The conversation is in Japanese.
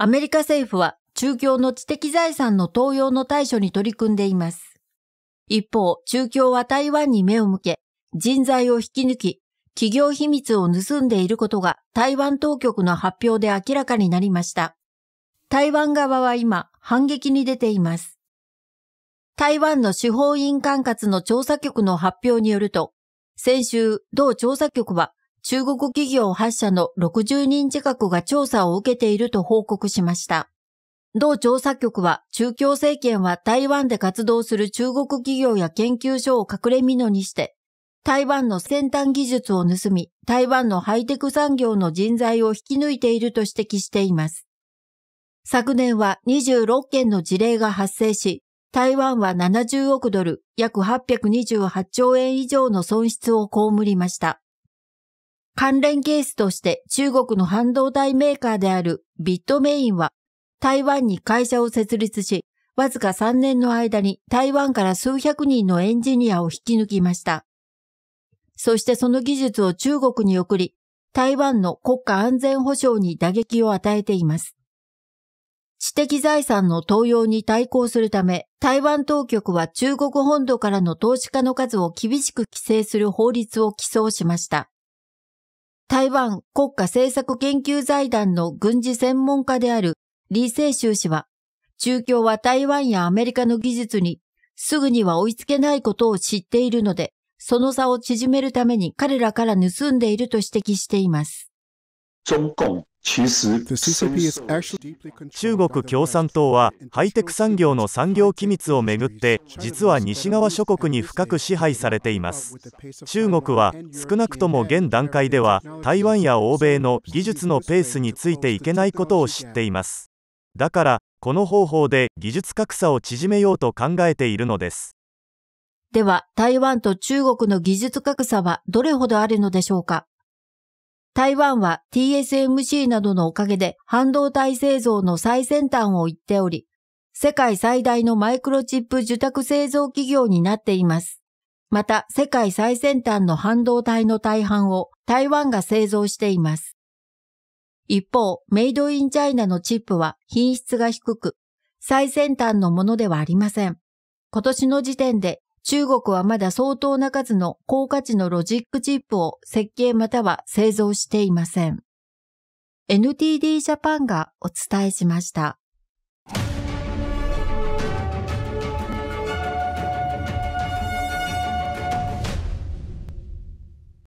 アメリカ政府は中共の知的財産の盗用の対処に取り組んでいます。一方、中共は台湾に目を向け、人材を引き抜き、企業秘密を盗んでいることが台湾当局の発表で明らかになりました。台湾側は今、反撃に出ています。台湾の司法院管轄の調査局の発表によると、先週、同調査局は中国企業8社の60人近くが調査を受けていると報告しました。同調査局は、中共政権は台湾で活動する中国企業や研究所を隠れ蓑にして、台湾の先端技術を盗み、台湾のハイテク産業の人材を引き抜いていると指摘しています。昨年は26件の事例が発生し、台湾は70億ドル、約828兆円以上の損失を被りました。関連ケースとして中国の半導体メーカーであるビットメインは台湾に会社を設立し、わずか3年の間に台湾から数百人のエンジニアを引き抜きました。そしてその技術を中国に送り、台湾の国家安全保障に打撃を与えています。知的財産の盗用に対抗するため、台湾当局は中国本土からの投資家の数を厳しく規制する法律を起草しました。台湾国家政策研究財団の軍事専門家である李清修氏は、中共は台湾やアメリカの技術にすぐには追いつけないことを知っているので、その差を縮めるために彼らから盗んでいると指摘しています。中共中国共産党はハイテク産業の産業機密をめぐって実は西側諸国に深く支配されています中国は少なくとも現段階では台湾や欧米の技術のペースについていけないことを知っていますだからこの方法で技術格差を縮めようと考えているのですでは台湾と中国の技術格差はどれほどあるのでしょうか台湾は TSMC などのおかげで半導体製造の最先端を行っており、世界最大のマイクロチップ受託製造企業になっています。また、世界最先端の半導体の大半を台湾が製造しています。一方、メイドインチャイナのチップは品質が低く、最先端のものではありません。今年の時点で中国はまだ相当な数の高価値のロジックチップを設計または製造していません。NTD ジャパンがお伝えしました。